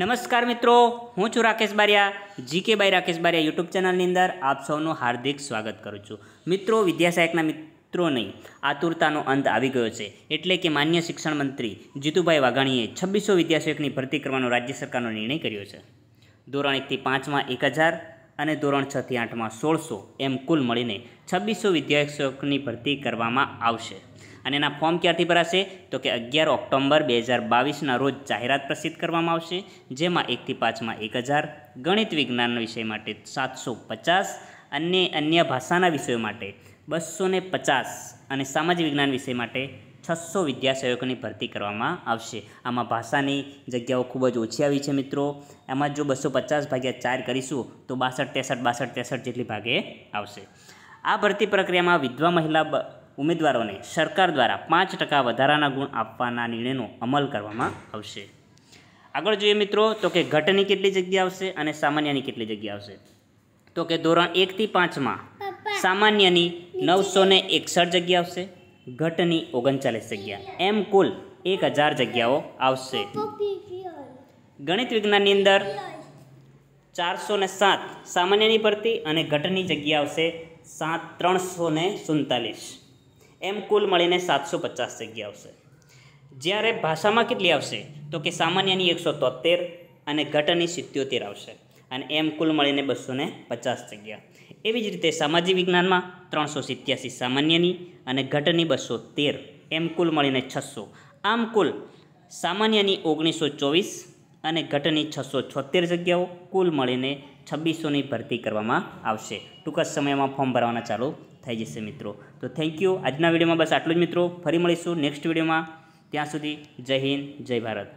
નમસ્કાર મિત્રો હું છું Rakesh Baria GK by Rakesh Baria YouTube ચેનલની અંદર આપ સૌનું હાર્દિક સ્વાગત કરું છું મિત્રો વિદ્યાસહાયકના મિત્રોની આતુરતાનો અંત આવી ગયો છે એટલે કે માન્ય શિક્ષણ મંત્રી જીતુભાઈ વાઘાણીએ છબ્બીસો વિદ્યાસાયકની ભરતી કરવાનો રાજ્ય સરકારનો નિર્ણય કર્યો છે ધોરણ એકથી પાંચમાં એક હજાર અને ધોરણ છથી આઠમાં સોળસો એમ કુલ મળીને છવ્વીસો વિદ્યાર્થીઓની ભરતી કરવામાં આવશે અને એના ફોર્મ ક્યારથી ભરાશે તો કે અગિયાર ઓક્ટોબર બે હજાર બાવીસના રોજ જાહેરાત પ્રસિદ્ધ કરવામાં આવશે જેમાં એકથી પાંચમાં એક હજાર ગણિત વિજ્ઞાન વિષય માટે સાતસો પચાસ અને અન્ય ભાષાના વિષયો માટે બસો પચાસ અને સામાજિક વિજ્ઞાન વિષય માટે છસો વિદ્યાસેવકોની ભરતી કરવામાં આવશે આમાં ભાષાની જગ્યાઓ ખૂબ જ ઓછી આવી છે મિત્રો એમાં જો બસો પચાસ ભાગ્યા ચાર કરીશું તો બાસઠ ત્રેસઠ બાસઠ ત્રેસઠ જેટલી ભાગે આવશે આ ભરતી પ્રક્રિયામાં વિધવા મહિલા ઉમેદવારોને સરકાર દ્વારા પાંચ ટકા વધારાના ગુણ આપવાના નિર્ણયનો અમલ કરવામાં આવશે આગળ જોઈએ મિત્રો તો કે ઘટની કેટલી જગ્યા આવશે અને સામાન્યની કેટલી જગ્યા આવશે તો કે ધોરણ એકથી પાંચમાં સામાન્યની નવસો એકસઠ જગ્યા આવશે ઘટની ઓગણચાલીસ જગ્યા એમ કુલ એક હજાર જગ્યાઓ આવશે ગણિત વિજ્ઞાનની અંદર ચારસો ને સાત સામાન્યની ભરતી અને ઘટની જગ્યા આવશે સાત ત્રણસો ને સુડતાલીસ એમ કુલ મળીને સાતસો પચાસ જગ્યા આવશે જ્યારે ભાષામાં કેટલી આવશે તો કે સામાન્યની એકસો તોતેર અને ઘટની સિત્યોતેર આવશે અને એમ કુલ મળીને બસો ને પચાસ જગ્યા એવી જ રીતે સામાજિક વિજ્ઞાનમાં ત્રણસો સિત્યાસી સામાન્યની અને ઘટની બસો તેર એમ કુલ મળીને છસો આમ કુલ સામાન્યની ઓગણીસો ચોવીસ અને ઘટની છસો છોતેર જગ્યાઓ કુલ મળીને છબ્બીસોની ભરતી કરવામાં આવશે ટૂંક સમયમાં ફોર્મ ભરવાના ચાલુ થઈ જશે મિત્રો તો થેન્ક યુ આજના વિડીયોમાં બસ આટલું જ મિત્રો ફરી મળીશું નેક્સ્ટ વિડીયોમાં ત્યાં સુધી જય હિન્દ જય ભારત